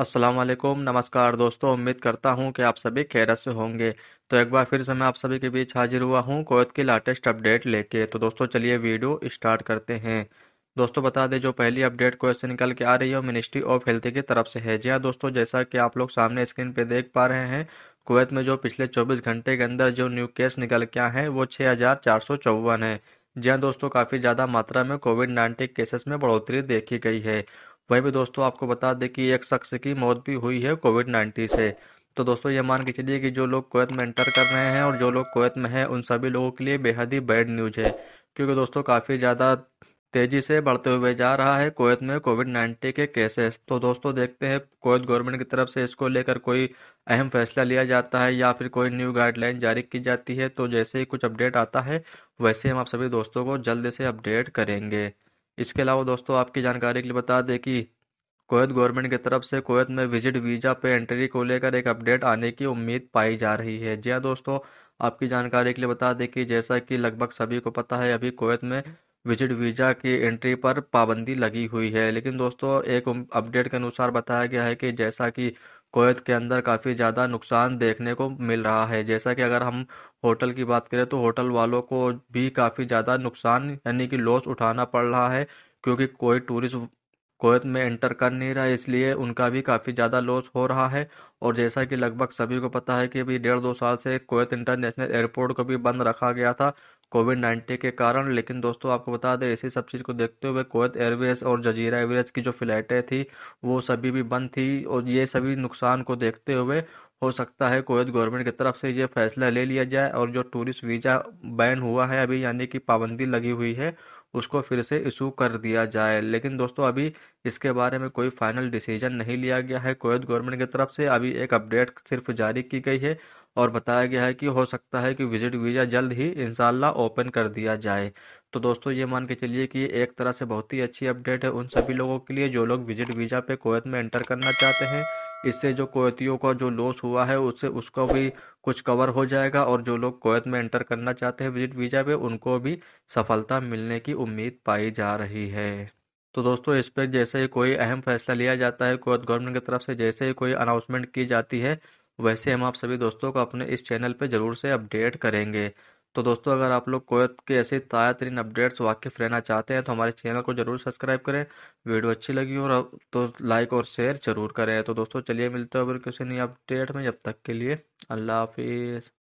अस्सलाम वालेकुम नमस्कार दोस्तों उम्मीद करता हूँ कि आप सभी खैरत से होंगे तो एक बार फिर से मैं आप सभी के बीच हाजिर हुआ हूँ कोवैत की लेटेस्ट अपडेट लेके तो दोस्तों चलिए वीडियो स्टार्ट करते हैं दोस्तों बता दें जो पहली अपडेट कोयत से निकल के आ रही है वो मिनिस्ट्री ऑफ हेल्थ की तरफ से है जी हाँ दोस्तों जैसा कि आप लोग सामने स्क्रीन पर देख पा रहे हैं कोवैत में जो पिछले चौबीस घंटे के अंदर जो न्यू केस निकल के आए हैं वो छः है जी हाँ दोस्तों काफ़ी ज़्यादा मात्रा में कोविड नाइन्टीन केसेस में बढ़ोतरी देखी गई है वहीं पे दोस्तों आपको बता दें कि एक शख्स की मौत भी हुई है कोविड नाइन्टीन से तो दोस्तों ये मान के चलिए कि जो लोग कोयत में एंटर कर रहे हैं और जो लोग कोवैत में हैं उन सभी लोगों के लिए बेहद ही बैड न्यूज़ है क्योंकि दोस्तों काफ़ी ज़्यादा तेज़ी से बढ़ते हुए जा रहा है कोवैत में कोविड नाइन्टीन के केसेस तो दोस्तों देखते हैं कोवैत गवर्नमेंट की तरफ से इसको लेकर कोई अहम फैसला लिया जाता है या फिर कोई न्यू गाइडलाइन जारी की जाती है तो जैसे ही कुछ अपडेट आता है वैसे हम आप सभी दोस्तों को जल्द से अपडेट करेंगे इसके अलावा दोस्तों आपकी जानकारी के लिए बता दें कि कोवैत गवर्नमेंट की तरफ से कोवैत में विजिट वीज़ा पे एंट्री को लेकर एक अपडेट आने की उम्मीद पाई जा रही है जी हाँ दोस्तों आपकी जानकारी के लिए बता दें कि जैसा कि लगभग सभी को पता है अभी कोवैत में विजिट वीज़ा की एंट्री पर पाबंदी लगी हुई है लेकिन दोस्तों एक अपडेट के अनुसार बताया गया है कि जैसा कि कोवैत के अंदर काफ़ी ज़्यादा नुकसान देखने को मिल रहा है जैसा कि अगर हम होटल की बात करें तो होटल वालों को भी काफ़ी ज़्यादा नुकसान यानी कि लॉस उठाना पड़ रहा है क्योंकि कोई टूरिस्ट कुवैत में एंटर कर नहीं रहा है इसलिए उनका भी काफ़ी ज़्यादा लॉस हो रहा है और जैसा कि लगभग सभी को पता है कि अभी डेढ़ दो साल से कुवैत इंटरनेशनल एयरपोर्ट को भी बंद रखा गया था कोविड नाइन्टीन के कारण लेकिन दोस्तों आपको बता दें इसी सब चीज़ को देखते हुए कोवैत एयरवेज और जजीरा एयरवेज की जो फ़्लाइटें थी वो सभी भी बंद थी और ये सभी नुकसान को देखते हुए हो सकता है कुवैत गवर्नमेंट की तरफ से ये फैसला ले लिया जाए और जो टूरिस्ट वीज़ा बैन हुआ है अभी यानी कि पाबंदी लगी हुई है उसको फिर से इशू कर दिया जाए लेकिन दोस्तों अभी इसके बारे में कोई फाइनल डिसीजन नहीं लिया गया है कुवैत गवर्नमेंट की तरफ से अभी एक अपडेट सिर्फ जारी की गई है और बताया गया है कि हो सकता है कि विजिट वीज़ा जल्द ही इनशाला ओपन कर दिया जाए तो दोस्तों ये मान के चलिए कि एक तरह से बहुत ही अच्छी अपडेट है उन सभी लोगों के लिए जो लोग विजिट वीज़ा पे कोवैत में एंटर करना चाहते हैं इससे जो कोतियों का जो लॉस हुआ है उससे उसको भी कुछ कवर हो जाएगा और जो लोग कोयत में एंटर करना चाहते हैं विजिट वीज़ा पे उनको भी सफलता मिलने की उम्मीद पाई जा रही है तो दोस्तों इस पर जैसे ही कोई अहम फैसला लिया जाता है कोयत गवर्नमेंट की तरफ से जैसे ही कोई अनाउंसमेंट की जाती है वैसे हम आप सभी दोस्तों को अपने इस चैनल पर ज़रूर से अपडेट करेंगे तो दोस्तों अगर आप लोग कोयत के ऐसे ताज़ा तरीन अपडेट्स वाकिफ रहना चाहते हैं तो हमारे चैनल को ज़रूर सब्सक्राइब करें वीडियो अच्छी लगी और तो लाइक और शेयर ज़रूर करें तो दोस्तों चलिए मिलते हैं अगर किसी नई अपडेट में जब तक के लिए अल्लाह हाफिज़